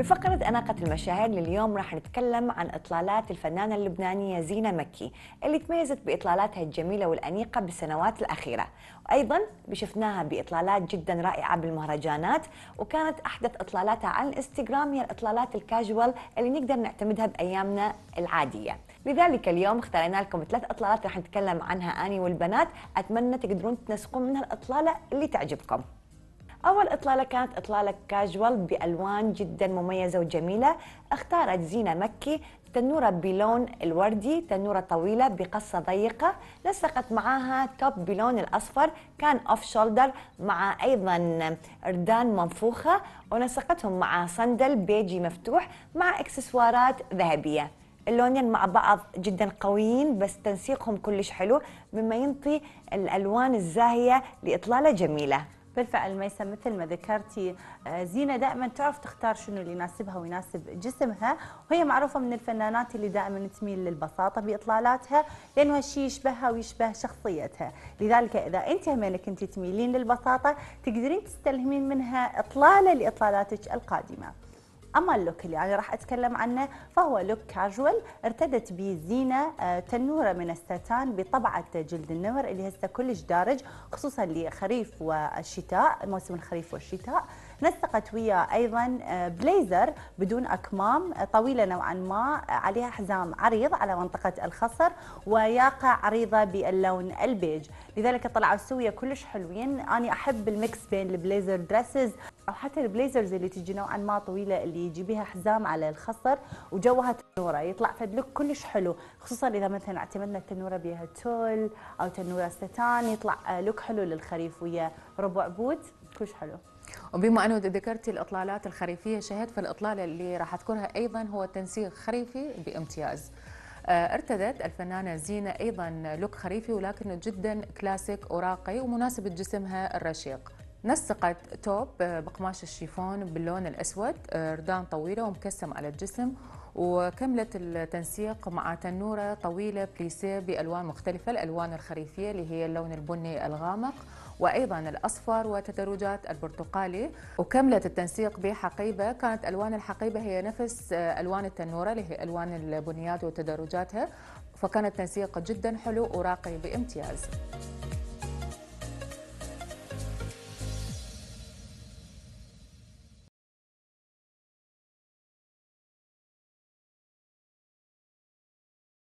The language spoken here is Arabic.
بفقرة أناقة المشاهير لليوم راح نتكلم عن إطلالات الفنانة اللبنانية زينة مكي اللي تميزت بإطلالاتها الجميلة والأنيقة بالسنوات الأخيرة وأيضا بشفناها بإطلالات جدا رائعة بالمهرجانات وكانت أحدث إطلالاتها على الإنستغرام هي الإطلالات الكاجوال اللي نقدر نعتمدها بأيامنا العادية لذلك اليوم اخترنا لكم ثلاث اطلالات راح نتكلم عنها اني والبنات اتمنى تقدرون تنسقون منها الاطلاله اللي تعجبكم أول إطلالة كانت إطلالة كاجوال بألوان جدا مميزة وجميلة اختارت زينة مكي تنورة بلون الوردي تنورة طويلة بقصة ضيقة لصقت معاها توب بلون الأصفر كان أوف شولدر مع أيضا أردان منفوخة ونسقتهم مع صندل بيجي مفتوح مع إكسسوارات ذهبية اللونين مع بعض جدا قويين بس تنسيقهم كلش حلو مما ينطي الألوان الزاهية لإطلالة جميلة بالفعل الميسة مثل ما ذكرتي آه، زينة دائما تعرف تختار شنو اللي يناسبها ويناسب جسمها وهي معروفة من الفنانات اللي دائما تميل للبساطة بإطلالاتها لأنه هالشي يشبهها ويشبه شخصيتها لذلك إذا أنت همينك أنت تميلين للبساطة تقدرين تستلهمين منها إطلالة لإطلالاتك القادمة أما اللوك اللي يعني راح أتكلم عنه فهو لوك كاجوال ارتدت به زينة آه، تنورة من الستان بطبعة جلد النمر اللي هسه كلش دارج خصوصا لخريف والشتاء موسم الخريف والشتاء نسقت وياه ايضا آه، بليزر بدون اكمام آه، طويله نوعا ما عليها حزام عريض على منطقه الخصر وياقه عريضه باللون البيج لذلك طلعوا سويه كلش حلوين انا احب الميكس بين البليزر دريسز حتى البليزرز اللي تجي نوعا ما طويله اللي يجي بها حزام على الخصر وجوها تنوره يطلع فد لوك كلش حلو خصوصا اذا مثلا اعتمدنا التنوره بها تول او تنوره ستان يطلع لوك حلو للخريف ويا ربع بوت كلش حلو وبما انه ذكرتي الاطلالات الخريفيه شهد فالاطلاله اللي راح اذكرها ايضا هو تنسيق خريفي بامتياز آه، ارتدت الفنانة زينة أيضا لوك خريفي ولكنه جدا كلاسيك وراقي ومناسب لجسمها الرشيق نسقت توب آه، بقماش الشيفون باللون الأسود آه، ردان طويلة ومكسم على الجسم وكملت التنسيق مع تنورة طويلة بليسيه بألوان مختلفة الألوان الخريفية اللي هي اللون البني الغامق وأيضا الأصفر وتدرجات البرتقالي وكملت التنسيق بحقيبة كانت ألوان الحقيبة هي نفس آه، ألوان التنورة اللي هي ألوان البنيات وتدرجاتها فكان التنسيق جدا حلو وراقي بامتياز